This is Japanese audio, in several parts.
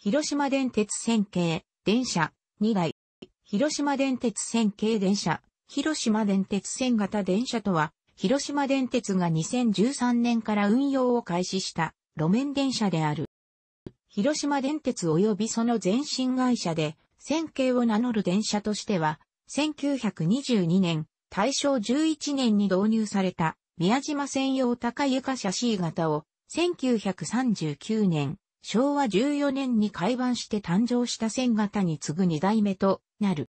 広島電鉄線形、電車、2台。広島電鉄線形電車、広島電鉄線型電車とは、広島電鉄が2013年から運用を開始した路面電車である。広島電鉄及びその前身会社で、線形を名乗る電車としては、1922年、大正11年に導入された宮島専用高床車 C 型を1939年、昭和14年に開番して誕生した線型に次ぐ2代目となる。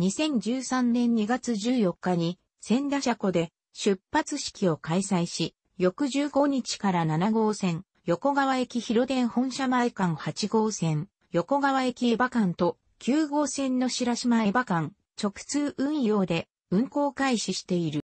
2013年2月14日に千田車庫で出発式を開催し、翌15日から7号線、横川駅広電本社前間8号線、横川駅エバ間と9号線の白島エバ間直通運用で運行開始している。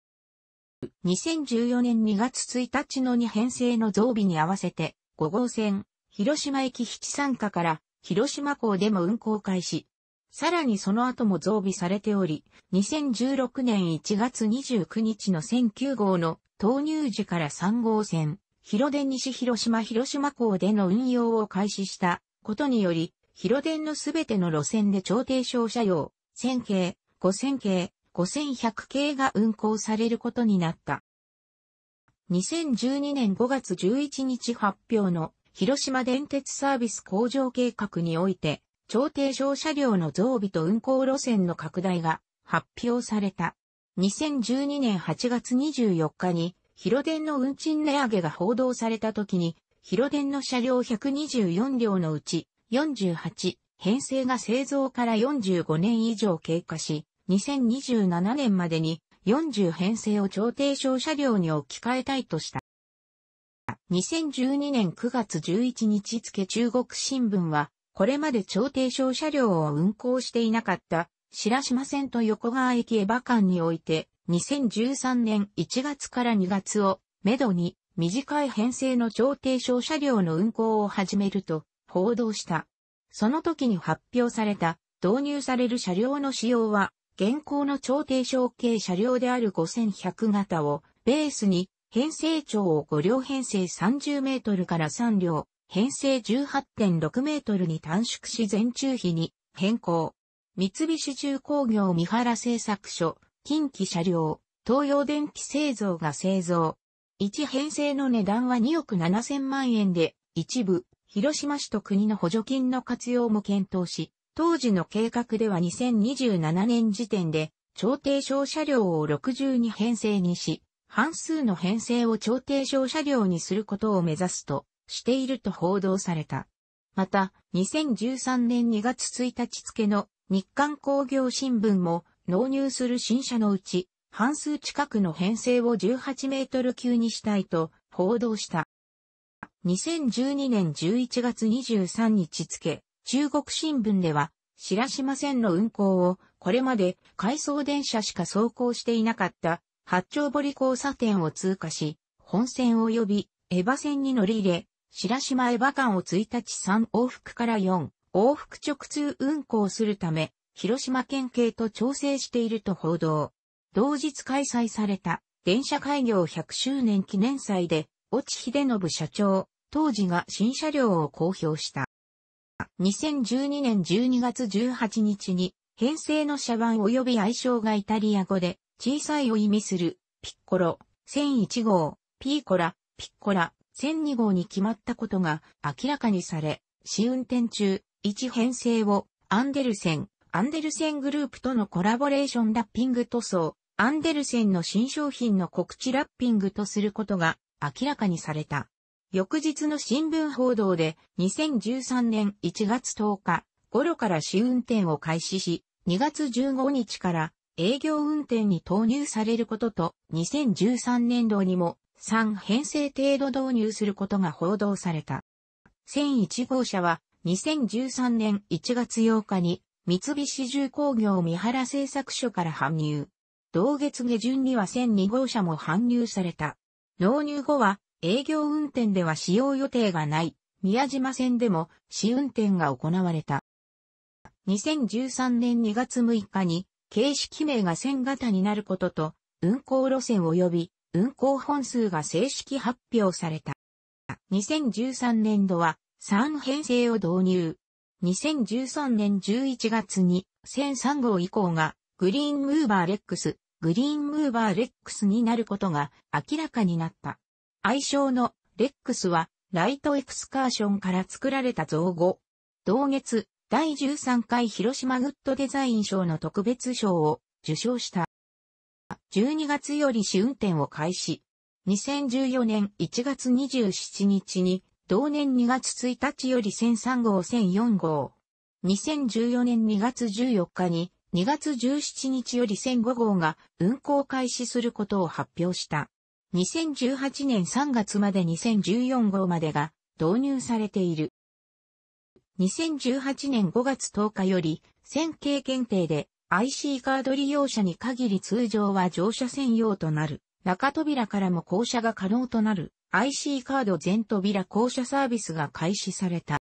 2014年2月1日の2編成の増備に合わせて5号線、広島駅七三下から広島港でも運行開始。さらにその後も増備されており、2016年1月29日の1009号の投入時から3号線、広電西広島広島港での運用を開始したことにより、広電のすべての路線で調停商車用、1000系、5000系、5100系が運行されることになった。2012年5月11日発表の広島電鉄サービス向上計画において、超低床車両の増備と運行路線の拡大が発表された。2012年8月24日に、広電の運賃値上げが報道された時に、広電の車両124両のうち48、編成が製造から45年以上経過し、2027年までに40編成を調停小車両に置き換えたいとした。2012年9月11日付中国新聞は、これまで調停小車両を運行していなかった白島線と横川駅エァ間において、2013年1月から2月をめどに短い編成の調停小車両の運行を始めると報道した。その時に発表された導入される車両の仕様は現行の超低床系車両である5100型をベースに編成長を5両編成30メートルから3両、編成18.6メートルに短縮し全中比に変更。三菱重工業三原製作所、近畿車両、東洋電機製造が製造。1編成の値段は2億7千万円で、一部、広島市と国の補助金の活用も検討し、当時の計画では2027年時点で、超低小車両を62編成にし、半数の編成を超低小車両にすることを目指すとしていると報道された。また、2013年2月1日付の日刊工業新聞も納入する新車のうち、半数近くの編成を18メートル級にしたいと報道した。2012年11月23日付、中国新聞では、白島線の運行を、これまで回送電車しか走行していなかった八丁堀交差点を通過し、本線及び江場線に乗り入れ、白島江場間を1日3往復から4往復直通運行するため、広島県警と調整していると報道。同日開催された電車開業100周年記念祭で、越智秀信社長、当時が新車両を公表した。2012年12月18日に、編成の社番及び愛称がイタリア語で、小さいを意味する、ピッコロ、1001号、ピーコラ、ピッコラ、1002号に決まったことが明らかにされ、試運転中、1編成を、アンデルセン、アンデルセングループとのコラボレーションラッピング塗装、アンデルセンの新商品の告知ラッピングとすることが明らかにされた。翌日の新聞報道で2013年1月10日頃から試運転を開始し、2月15日から営業運転に投入されることと、2013年度にも3編成程度導入することが報道された。1001号車は2013年1月8日に三菱重工業三原製作所から搬入。同月下旬には1002号車も搬入された。納入後は営業運転では使用予定がない宮島線でも試運転が行われた。2013年2月6日に形式名が線型になることと運行路線及び運行本数が正式発表された。2013年度は3編成を導入。2013年11月に線3号以降がグリーンムーバーレックス、グリーンムーバーレックスになることが明らかになった。愛称のレックスは、ライトエクスカーションから作られた造語。同月、第13回広島グッドデザイン賞の特別賞を受賞した。12月より試運転を開始。2014年1月27日に、同年2月1日より1003号1004号。2014年2月14日に、2月17日より1005号が運行開始することを発表した。2018年3月まで2014号までが導入されている。2018年5月10日より、線形検定で IC カード利用者に限り通常は乗車専用となる、中扉からも降車が可能となる IC カード全扉降車サービスが開始された。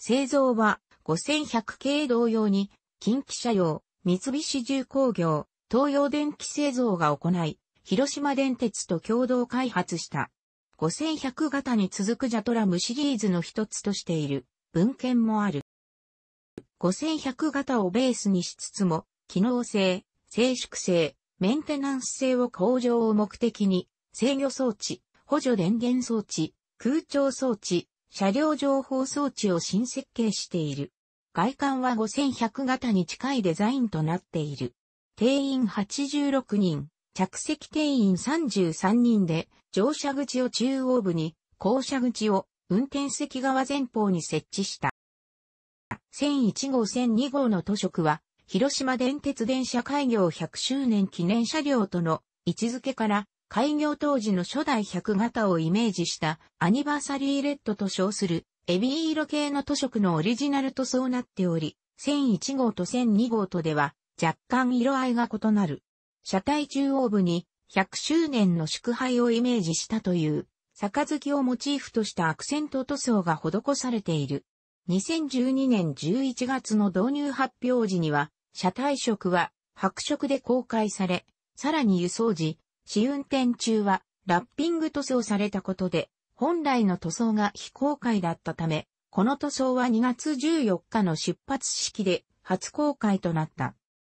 製造は5100系同様に近畿車用、三菱重工業、東洋電機製造が行い、広島電鉄と共同開発した。5100型に続くジャトラムシリーズの一つとしている文献もある。5100型をベースにしつつも、機能性、静粛性、メンテナンス性を向上を目的に、制御装置、補助電源装置、空調装置、車両情報装置を新設計している。外観は5100型に近いデザインとなっている。定員86人、着席定員33人で、乗車口を中央部に、降車口を運転席側前方に設置した。1001号1002号の図職は、広島電鉄電車開業100周年記念車両との位置づけから、開業当時の初代100型をイメージしたアニバーサリーレッドと称する、エビ色系の図色のオリジナルとそうなっており、1001号と1002号とでは若干色合いが異なる。車体中央部に100周年の祝杯をイメージしたという、杯をモチーフとしたアクセント塗装が施されている。2012年11月の導入発表時には、車体色は白色で公開され、さらに輸送時、試運転中はラッピング塗装されたことで、本来の塗装が非公開だったため、この塗装は2月14日の出発式で初公開となった。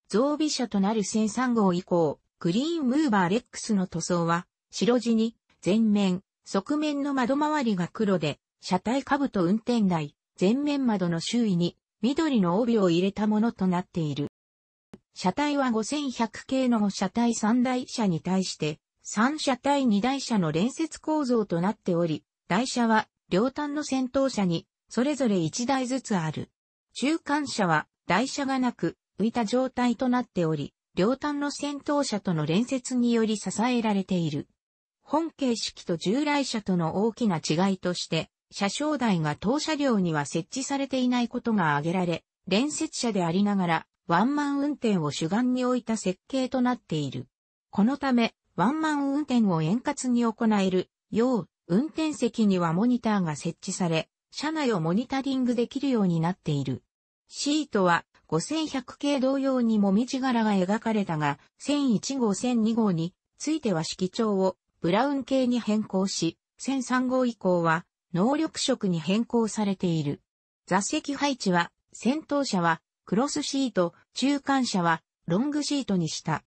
増備車となる1003号以降、グリーンムーバーレックスの塗装は、白地に、前面、側面の窓周りが黒で、車体部と運転台、前面窓の周囲に、緑の帯を入れたものとなっている。車体は5100系の車体3台車に対して、3車体2台車の連接構造となっており、台車は両端の先頭車にそれぞれ1台ずつある。中間車は台車がなく、浮いた状態となっており、両端の戦闘車との連接により支えられている。本形式と従来車との大きな違いとして、車掌台が当車両には設置されていないことが挙げられ、連接車でありながら、ワンマン運転を主眼に置いた設計となっている。このため、ワンマン運転を円滑に行えるよう、運転席にはモニターが設置され、車内をモニタリングできるようになっている。シートは5100系同様にもみじ柄が描かれたが、1001号1002号については色調をブラウン系に変更し、1003号以降は能力色に変更されている。座席配置は、先頭車はクロスシート、中間車はロングシートにした。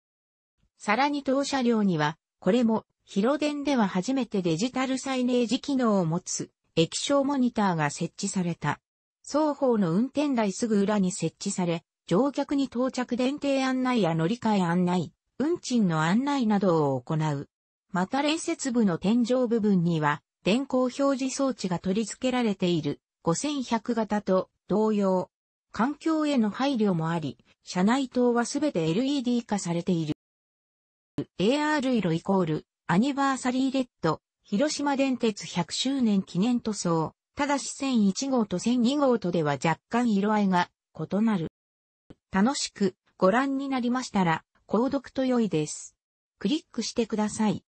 さらに当車両には、これも、広電では初めてデジタルサイネージ機能を持つ液晶モニターが設置された。双方の運転台すぐ裏に設置され、乗客に到着電停案内や乗り換え案内、運賃の案内などを行う。また連接部の天井部分には、電光表示装置が取り付けられている5100型と同様、環境への配慮もあり、車内灯はすべて LED 化されている。AR 色イコールアニバーサリーレッド広島電鉄100周年記念塗装ただし0 1号と0 2号とでは若干色合いが異なる。楽しくご覧になりましたら、購読と良いです。クリックしてください。